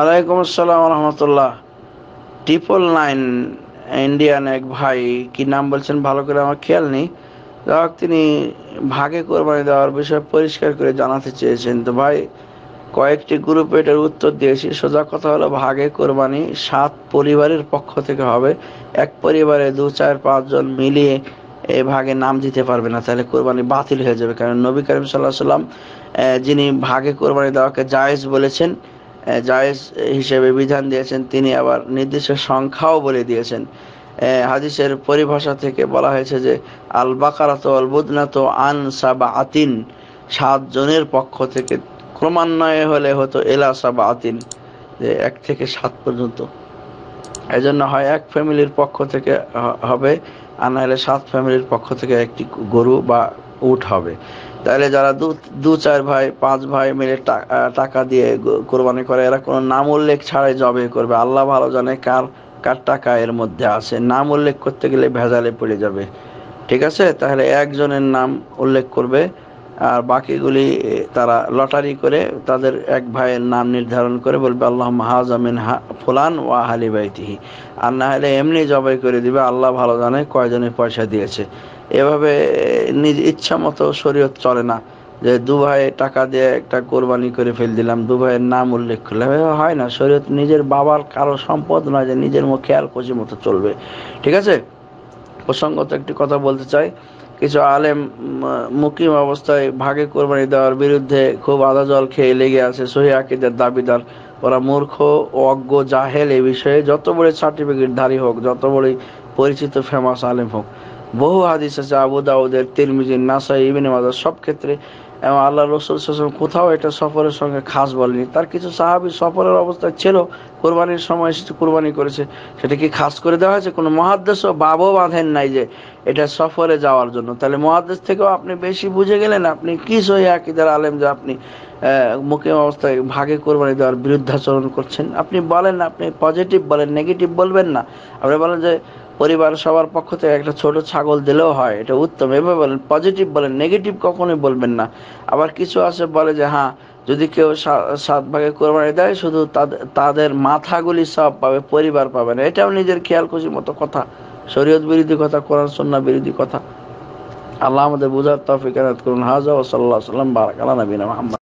আলাইকুম আসসালাম রহমতুল্লাহ triple nine Indian এক ভাই কি নাম বলছেন ভালো করে আমার খেয়াল নেই যাক তিনি ভাগে কোরবানি দেওয়ার বিষয়ে পরিষ্কার করে জানাতে চেয়েছেন তো ভাই কয়েকটি গ্রুপে এটার উত্তর দিয়েছি সোজা কথা হলো ভাগে কোরবানি সাত পরিবারের পক্ষ থেকে হবে এক পরিবারে দু চার পাঁচজন মিলিয়ে এই ভাগে নাম দিতে পারবে না তাহলে কোরবানি বাতিল হয়ে যাবে কারণ নবী করিম সাল্লাহ সাল্লাম যিনি ভাগে কোরবানি দেওয়াকে জায়েজ বলেছেন জায়েজ হিসেবে বিধান দিয়েছেন তিনি আবার নির্দিষ্ট সংখ্যাও বলে দিয়েছেন হাদিসের পরিভাষা থেকে বলা হয়েছে যে আল বাকারাত আল বুদনাত আন সাবা আতিন সাতজনের পক্ষ থেকে ক্রমান্বয়ে হলে হতো এলা সাবা আতিন যে এক থেকে সাত পর্যন্ত এই জন্য হয় এক ফ্যামিলির পক্ষ থেকে হবে আর নাহলে সাত ফ্যামিলির পক্ষ থেকে একটি গরু বা উঠ হবে তাহলে যারা দু দু চার ভাই পাঁচ ভাই মিলে টাকা দিয়ে কোরবানি করে এরা কোনো নাম উল্লেখ ছাড়াই জবে করবে আল্লাহ ভালো জানে কার কার টাকা এর মধ্যে আছে নাম উল্লেখ করতে গেলে ভেজালে পড়ে যাবে ঠিক আছে তাহলে একজনের নাম উল্লেখ করবে আর বাকিগুলি তারা লটারি করে তাদের এক ভাইয়ের নাম নির্ধারণ করে বলবে আল্লাহ মাহাজামিন হা ফুলান ওয়া হালি বাইতিহি আর না হলে এমনি জবাই করে দিবে আল্লাহ ভালো জানে কয়জনে পয়সা দিয়েছে এভাবে নিজ ইচ্ছা মতো শরীয়ত চলে না যে দুভাই টাকা দিয়ে একটা কোরবানি করে ফেল দিলাম দুভাইয়ের নাম উল্লেখ করলাম হয় না শরীয়ত নিজের বাবার কারো সম্পদ নয় যে নিজের মুখে আর কচি মতো চলবে ঠিক আছে প্রসঙ্গত একটি কথা বলতে চাই কিছু আলেম মুকিম অবস্থায় ভাগে কোরবানি দেওয়ার বিরুদ্ধে খুব আদা জল খেয়ে লেগে আছে সহি আকিদের দাবিদার ওরা মূর্খ অজ্ঞ জাহেল এ বিষয়ে যত বড় সার্টিফিকেটধারী হোক যত বড়ই পরিচিত ফেমাস আলেম হোক বহু হাদিস আছে আবু দাউদের তিরমিজির নাসাই ইবিন মাজার সব ক্ষেত্রে এবং আল্লাহ রসুল সাসম কোথাও এটা সফরের সঙ্গে খাস বলেনি তার কিছু সাহাবি সফরের অবস্থা ছিল কোরবানির সময় এসেছে কোরবানি করেছে সেটা কি খাস করে দেওয়া হয়েছে কোনো মহাদ্দেশ্য বাবও বাঁধেন নাই যে এটা সফরে যাওয়ার জন্য তাহলে মহাদেশ থেকেও আপনি বেশি বুঝে গেলেন আপনি কি সহি আকিদার আলেম যে আপনি মুখে অবস্থায় ভাগে কোরবানি দেওয়ার বিরুদ্ধাচরণ করছেন আপনি বলেন আপনি পজিটিভ বলেন নেগেটিভ বলবেন না আপনি বলেন যে পরিবার সবার পক্ষ থেকে একটা ছোট ছাগল দিলেও হয় এটা উত্তম এভাবে বলেন পজিটিভ বলেন নেগেটিভ কখনোই বলবেন না আবার কিছু আছে বলে যে হ্যাঁ যদি কেউ সাত ভাগে কোরবানি দেয় শুধু তাদের মাথাগুলি সব পাবে পরিবার পাবে না এটাও নিজের খেয়াল খুশি মতো কথা শরীয়ত বিরোধী কথা কোরআন সন্না বিরোধী কথা আল্লাহ আমাদের বোঝার তফিকাত করুন হাজা ও সাল্লাহ সাল্লাম বারাকালা নবীনা মোহাম্মদ